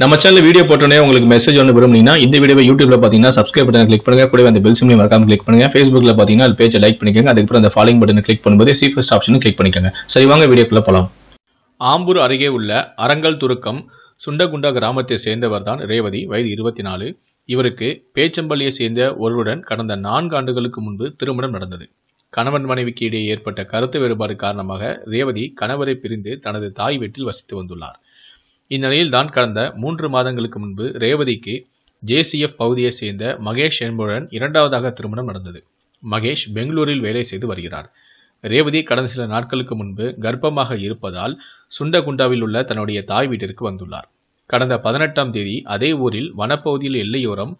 நம்ம channel video போட்டோன்னே உங்களுக்கு மெசேஜ் ஒன்று விரும்புனீங்கன்னா இந்த வீடியோ யூடியூப்ல பார்த்தீங்கன்னா சப்ஸ்கிரைப் பட்டன் கிளிக் பண்ணுங்க கூட அந்த பெல் சிம்லையும் மறக்காம கிளிக் பண்ணுங்க ஃபேஸ்புக்ல பார்த்தீங்கன்னா அது பேஜை லைக் பண்ணிக்கோங்க அதுக்கப்புறம் அந்த ஃபாலோயிங் பட்டன் கிளிக் பண்ணும்போது சி ஃபர்ஸ்ட் ஆப்ஷனும் கிளிக் பண்ணிக்கோங்க சரி வாங்க வீடியோக்குள்ள போகலாம் ஆம்பூர் அருகே உள்ள அரங்கல் துருக்கம் சுண்டகுண்டா கிராமத்தை சேர்ந்தவர் தான் ரேவதி வயது இருபத்தி நாலு இவருக்கு பேச்சம்பள்ளியை சேர்ந்த ஒருவருடன் கடந்த நான்கு ஆண்டுகளுக்கு முன்பு திருமணம் நடந்தது கணவன் மனைவிக்கு இடையே ஏற்பட்ட கருத்து வேறுபாடு காரணமாக ரேவதி கணவரை பிரிந்து தனது தாய் வீட்டில் வசித்து வந்துள்ளார் இந்நிலையில்தான் கடந்த மூன்று மாதங்களுக்கு முன்பு ரேவதிக்கு ஜேசிஎஃப் பகுதியைச் சேர்ந்த மகேஷ் என்பவருடன் இரண்டாவதாக திருமணம் நடந்தது மகேஷ் பெங்களூரில் வேலை செய்து வருகிறார் ரேவதி கடந்த சில நாட்களுக்கு முன்பு கர்ப்பமாக இருப்பதால் சுண்டகுண்டாவில் உள்ள தன்னுடைய தாய் வீட்டிற்கு வந்துள்ளார் கடந்த பதினெட்டாம் தேதி அதே ஊரில் வனப்பகுதியில் எல்லையோரம்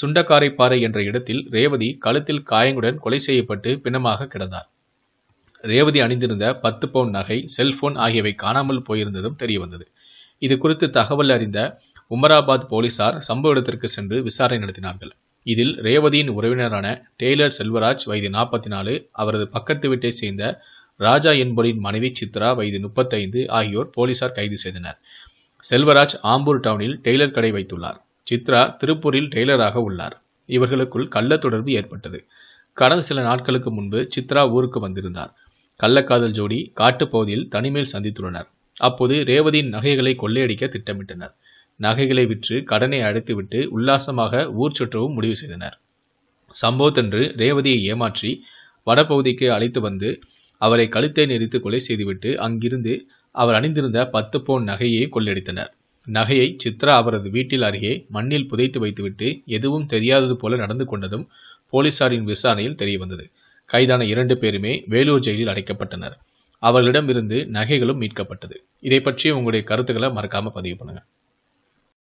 சுண்டக்காரைப்பாறை என்ற இடத்தில் ரேவதி கழுத்தில் காயங்களுடன் கொலை செய்யப்பட்டு பிணமாக கிடந்தார் ரேவதி அணிந்திருந்த பத்து பவுன் நகை செல்போன் ஆகியவை காணாமல் போயிருந்ததும் தெரியவந்தது இது குறித்து தகவல் அறிந்த உமராபாத் போலீசார் சம்பவ இடத்திற்கு சென்று விசாரணை நடத்தினார்கள் இதில் ரேவதியின் உறவினரான டெய்லர் செல்வராஜ் வயது நாற்பத்தி நாலு அவரது பக்கத்து வீட்டை சேர்ந்த ராஜா என்பரின் மனைவி சித்ரா வயது முப்பத்தைந்து ஆகியோர் போலீசார் கைது செய்தனர் செல்வராஜ் ஆம்பூர் டவுனில் டெய்லர் கடை வைத்துள்ளார் சித்ரா திருப்பூரில் டெய்லராக உள்ளார் இவர்களுக்குள் கள்ள தொடர்பு ஏற்பட்டது கடந்த சில நாட்களுக்கு முன்பு சித்ரா ஊருக்கு வந்திருந்தார் கள்ளக்காதல் ஜோடி காட்டுப்பகுதியில் தனிமேல் சந்தித்துள்ளனர் அப்போது ரேவதியின் நகைகளை கொள்ளையடிக்க திட்டமிட்டனர் நகைகளை விற்று கடனை அடைத்துவிட்டு உல்லாசமாக ஊர் சுற்றவும் முடிவு செய்தனர் சம்பவத்தன்று ரேவதியை ஏமாற்றி வடபகுதிக்கு அழைத்து வந்து அவரை கழுத்தை நெறித்து கொலை செய்துவிட்டு அங்கிருந்து அவர் அணிந்திருந்த பத்து போன் நகையை கொள்ளையடித்தனர் நகையை சித்ரா அவரது வீட்டில் அருகே மண்ணில் புதைத்து வைத்துவிட்டு எதுவும் தெரியாதது போல நடந்து கொண்டதும் போலீசாரின் விசாரணையில் தெரியவந்தது கைதான இரண்டு பேருமே வேலூர் ஜெயிலில் அடைக்கப்பட்டனர் அவர்களிடம் இருந்து நகைகளும் மீட்கப்பட்டது இதை பற்றி உங்களுடைய கருத்துக்களை மறக்காமல் பதிவு பண்ணுங்கள்